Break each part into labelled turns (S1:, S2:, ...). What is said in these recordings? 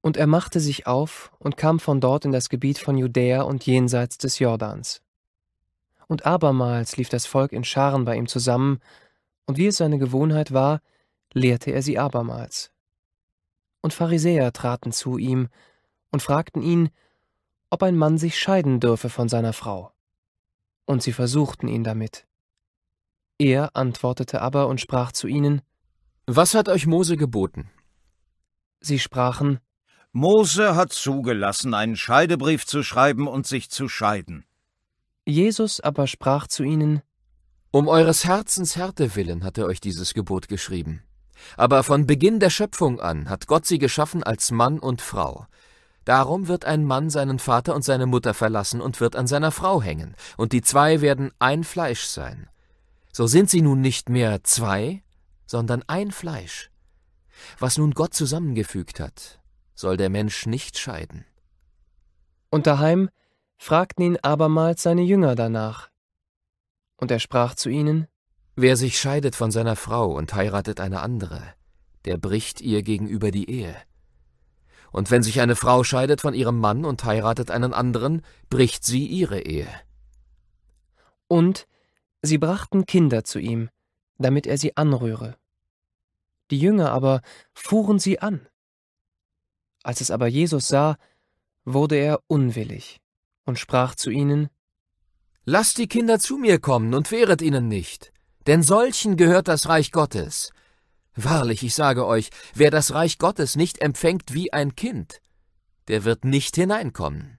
S1: Und er machte sich auf und kam von dort in das Gebiet von Judäa und jenseits des Jordans. Und abermals lief das Volk in Scharen bei ihm zusammen, und wie es seine Gewohnheit war, lehrte er sie abermals. Und Pharisäer traten zu ihm und fragten ihn, ob ein Mann sich scheiden dürfe von seiner Frau. Und sie versuchten ihn damit. Er antwortete aber und sprach zu ihnen, Was hat euch Mose geboten? Sie sprachen, Mose hat zugelassen, einen Scheidebrief zu schreiben und sich zu scheiden. Jesus aber sprach zu ihnen, Um eures Herzens Härte willen hat er euch dieses Gebot geschrieben. Aber von Beginn der Schöpfung an hat Gott sie geschaffen als Mann und Frau. Darum wird ein Mann seinen Vater und seine Mutter verlassen und wird an seiner Frau hängen, und die zwei werden ein Fleisch sein. So sind sie nun nicht mehr zwei, sondern ein Fleisch. Was nun Gott zusammengefügt hat, soll der Mensch nicht scheiden. Und daheim fragten ihn abermals seine Jünger danach. Und er sprach zu ihnen, Wer sich scheidet von seiner Frau und heiratet eine andere, der bricht ihr gegenüber die Ehe. Und wenn sich eine Frau scheidet von ihrem Mann und heiratet einen anderen, bricht sie ihre Ehe. Und sie brachten Kinder zu ihm, damit er sie anrühre. Die Jünger aber fuhren sie an. Als es aber Jesus sah, wurde er unwillig und sprach zu ihnen Lasst die Kinder zu mir kommen und wehret ihnen nicht, denn solchen gehört das Reich Gottes. Wahrlich, ich sage euch, wer das Reich Gottes nicht empfängt wie ein Kind, der wird nicht hineinkommen.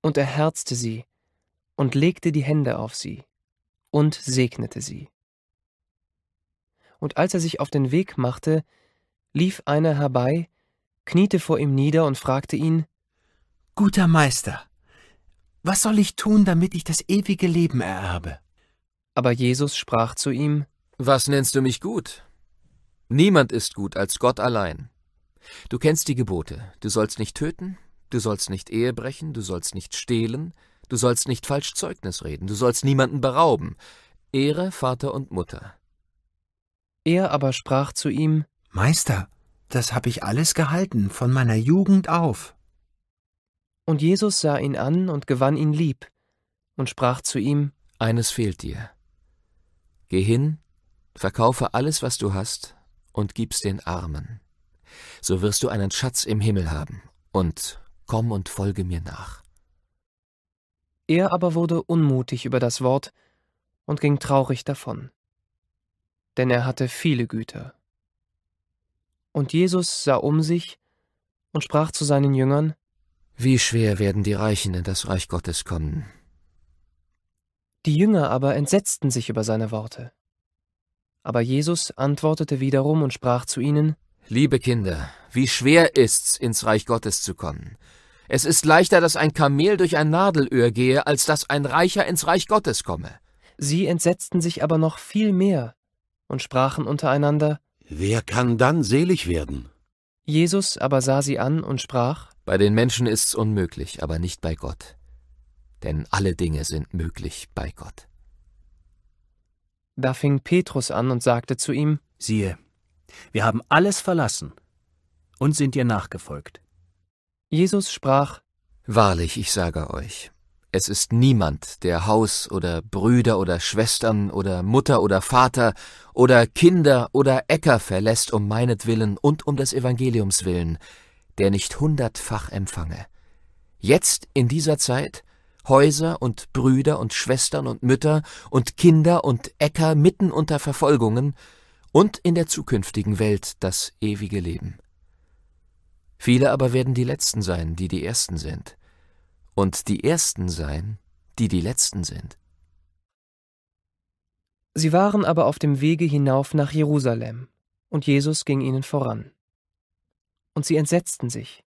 S1: Und er herzte sie und legte die Hände auf sie und segnete sie. Und als er sich auf den Weg machte, lief einer herbei, kniete vor ihm nieder und fragte ihn Guter Meister, was soll ich tun, damit ich das ewige Leben ererbe? Aber Jesus sprach zu ihm Was nennst du mich gut? Niemand ist gut als Gott allein. Du kennst die Gebote, du sollst nicht töten, du sollst nicht Ehe brechen, du sollst nicht stehlen, du sollst nicht falsch Zeugnis reden, du sollst niemanden berauben, Ehre Vater und Mutter. Er aber sprach zu ihm Meister, das habe ich alles gehalten, von meiner Jugend auf. Und Jesus sah ihn an und gewann ihn lieb und sprach zu ihm: Eines fehlt dir. Geh hin, verkaufe alles, was du hast, und gib's den Armen. So wirst du einen Schatz im Himmel haben, und komm und folge mir nach. Er aber wurde unmutig über das Wort und ging traurig davon, denn er hatte viele Güter. Und Jesus sah um sich und sprach zu seinen Jüngern, Wie schwer werden die Reichen in das Reich Gottes kommen. Die Jünger aber entsetzten sich über seine Worte. Aber Jesus antwortete wiederum und sprach zu ihnen, Liebe Kinder, wie schwer ist's, ins Reich Gottes zu kommen. Es ist leichter, dass ein Kamel durch ein Nadelöhr gehe, als dass ein Reicher ins Reich Gottes komme. Sie entsetzten sich aber noch viel mehr und sprachen untereinander, Wer kann dann selig werden? Jesus aber sah sie an und sprach, Bei den Menschen ist's unmöglich, aber nicht bei Gott. Denn alle Dinge sind möglich bei Gott. Da fing Petrus an und sagte zu ihm, Siehe, wir haben alles verlassen und sind dir nachgefolgt. Jesus sprach, Wahrlich, ich sage euch, es ist niemand, der Haus oder Brüder oder Schwestern oder Mutter oder Vater oder Kinder oder Äcker verlässt um meinetwillen und um des Evangeliums willen, der nicht hundertfach empfange. Jetzt in dieser Zeit Häuser und Brüder und Schwestern und Mütter und Kinder und Äcker mitten unter Verfolgungen und in der zukünftigen Welt das ewige Leben. Viele aber werden die Letzten sein, die die Ersten sind und die Ersten sein, die die Letzten sind. Sie waren aber auf dem Wege hinauf nach Jerusalem, und Jesus ging ihnen voran. Und sie entsetzten sich.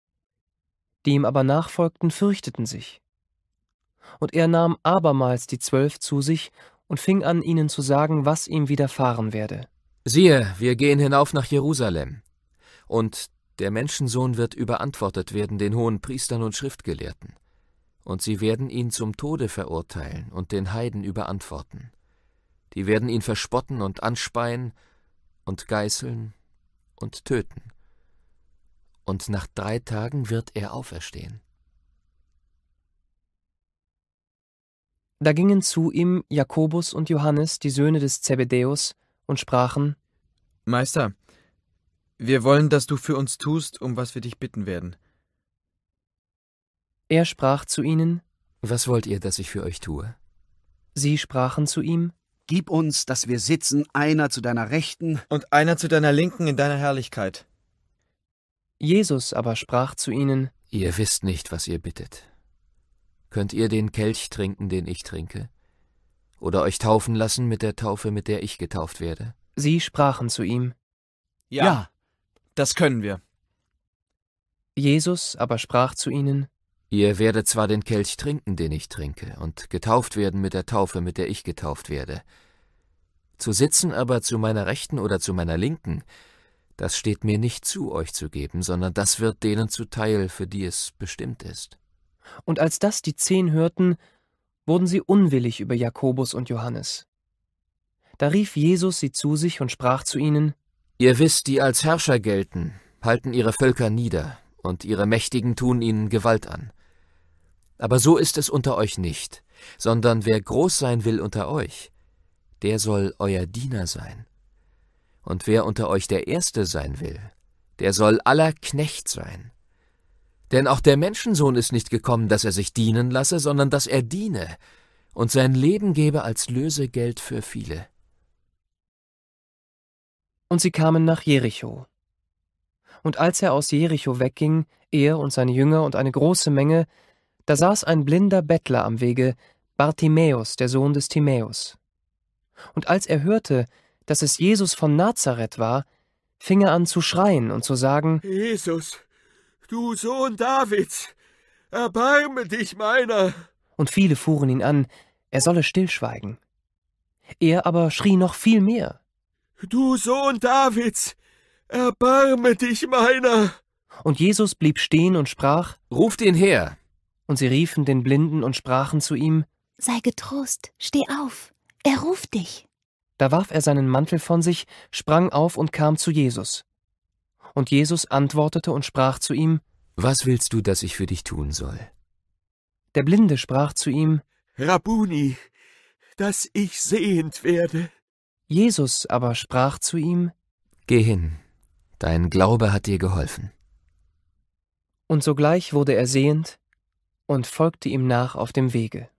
S1: Die ihm aber nachfolgten, fürchteten sich. Und er nahm abermals die Zwölf zu sich und fing an, ihnen zu sagen, was ihm widerfahren werde. Siehe, wir gehen hinauf nach Jerusalem, und der Menschensohn wird überantwortet werden den hohen Priestern und Schriftgelehrten und sie werden ihn zum Tode verurteilen und den Heiden überantworten. Die werden ihn verspotten und anspeien und geißeln und töten. Und nach drei Tagen wird er auferstehen. Da gingen zu ihm Jakobus und Johannes, die Söhne des Zebedäus, und sprachen: Meister, wir wollen, dass du für uns tust, um was wir dich bitten werden. Er sprach zu ihnen, Was wollt ihr, dass ich für euch tue? Sie sprachen zu ihm, Gib uns, dass wir sitzen, einer zu deiner Rechten und einer zu deiner Linken in deiner Herrlichkeit. Jesus aber sprach zu ihnen, Ihr wisst nicht, was ihr bittet. Könnt ihr den Kelch trinken, den ich trinke? Oder euch taufen lassen mit der Taufe, mit der ich getauft werde? Sie sprachen zu ihm, Ja, ja das können wir. Jesus aber sprach zu ihnen, Ihr werdet zwar den Kelch trinken, den ich trinke, und getauft werden mit der Taufe, mit der ich getauft werde. Zu sitzen aber zu meiner Rechten oder zu meiner Linken, das steht mir nicht zu, euch zu geben, sondern das wird denen zuteil, für die es bestimmt ist. Und als das die Zehn hörten, wurden sie unwillig über Jakobus und Johannes. Da rief Jesus sie zu sich und sprach zu ihnen, Ihr wisst, die als Herrscher gelten, halten ihre Völker nieder, und ihre Mächtigen tun ihnen Gewalt an. Aber so ist es unter euch nicht, sondern wer groß sein will unter euch, der soll euer Diener sein. Und wer unter euch der Erste sein will, der soll aller Knecht sein. Denn auch der Menschensohn ist nicht gekommen, dass er sich dienen lasse, sondern dass er diene und sein Leben gebe als Lösegeld für viele. Und sie kamen nach Jericho. Und als er aus Jericho wegging, er und seine Jünger und eine große Menge, da saß ein blinder Bettler am Wege, Bartimäus, der Sohn des Timäus. Und als er hörte, dass es Jesus von Nazareth war, fing er an zu schreien und zu sagen, Jesus, du Sohn Davids, erbarme dich meiner. Und viele fuhren ihn an, er solle stillschweigen. Er aber schrie noch viel mehr. Du Sohn Davids, erbarme dich meiner. Und Jesus blieb stehen und sprach, Ruft ihn her und sie riefen den Blinden und sprachen zu ihm Sei getrost, steh auf, er ruft dich. Da warf er seinen Mantel von sich, sprang auf und kam zu Jesus. Und Jesus antwortete und sprach zu ihm Was willst du, dass ich für dich tun soll? Der Blinde sprach zu ihm Rabuni, dass ich sehend werde. Jesus aber sprach zu ihm Geh hin, dein Glaube hat dir geholfen. Und sogleich wurde er sehend und folgte ihm nach auf dem Wege.